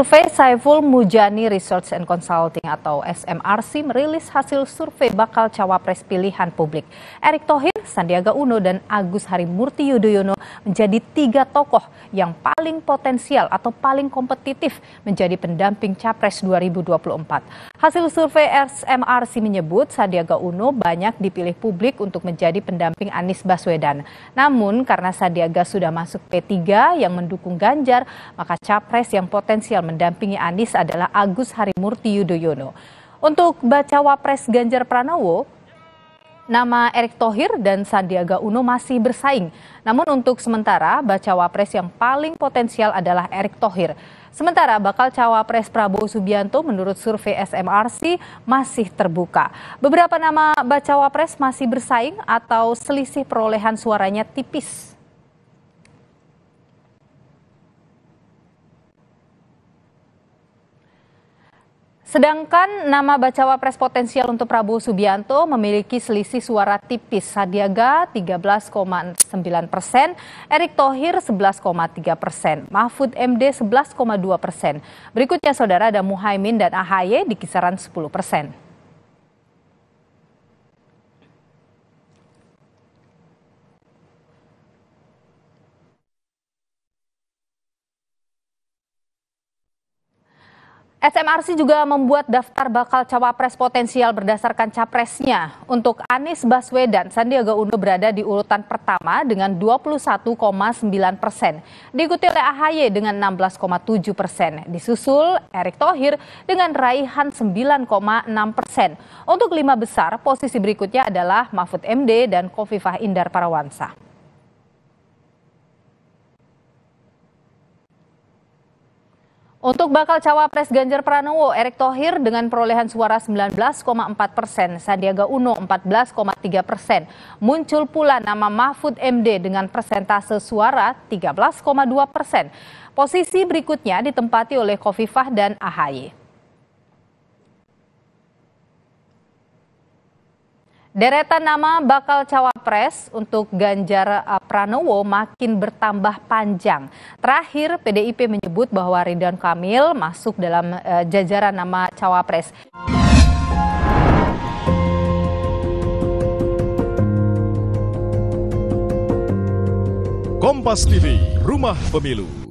Survei Saiful Mujani Research and Consulting atau SMRC merilis hasil survei bakal cawapres pilihan publik. Erick Thohir, Sandiaga Uno, dan Agus Harimurti Yudhoyono menjadi tiga tokoh yang paling potensial atau paling kompetitif menjadi pendamping capres 2024. Hasil survei SMRC menyebut Sandiaga Uno banyak dipilih publik untuk menjadi pendamping Anies Baswedan. Namun karena Sandiaga sudah masuk P3 yang mendukung Ganjar, maka capres yang potensial mendampingi Anies adalah Agus Harimurti Yudhoyono. Untuk bacawa pres Ganjar Pranowo, nama Erick Thohir dan Sandiaga Uno masih bersaing. Namun untuk sementara, bacawa pres yang paling potensial adalah Erick Thohir. Sementara bakal cawapres Prabowo Subianto menurut survei SMRC masih terbuka. Beberapa nama bacawa pres masih bersaing atau selisih perolehan suaranya tipis. Sedangkan nama bacawa pres potensial untuk Prabowo Subianto memiliki selisih suara tipis Sandiaga 13,9 persen, Erick Thohir 11,3 persen, Mahfud MD 11,2 persen. Berikutnya saudara ada Muhaimin dan Ahaye di kisaran 10 persen. SMRC juga membuat daftar bakal cawapres potensial berdasarkan capresnya. Untuk Anies Baswedan, Sandiaga Uno berada di urutan pertama dengan 21,9 persen. Diikuti oleh AHY dengan 16,7 persen. Disusul Erick Thohir dengan raihan 9,6 persen. Untuk lima besar, posisi berikutnya adalah Mahfud MD dan Kofifah Indar Parawansa. Untuk bakal cawapres Ganjar Pranowo, Erick Thohir dengan perolehan suara 19,4 persen, Sandiaga Uno 14,3 persen. Muncul pula nama Mahfud MD dengan persentase suara 13,2 persen. Posisi berikutnya ditempati oleh Kofifah dan Ahaye. Deretan nama bakal cawapres untuk Ganjar eh, Pranowo makin bertambah panjang. Terakhir, PDIP menyebut bahwa Ridwan Kamil masuk dalam eh, jajaran nama cawapres. Kompas TV, Rumah Pemilu.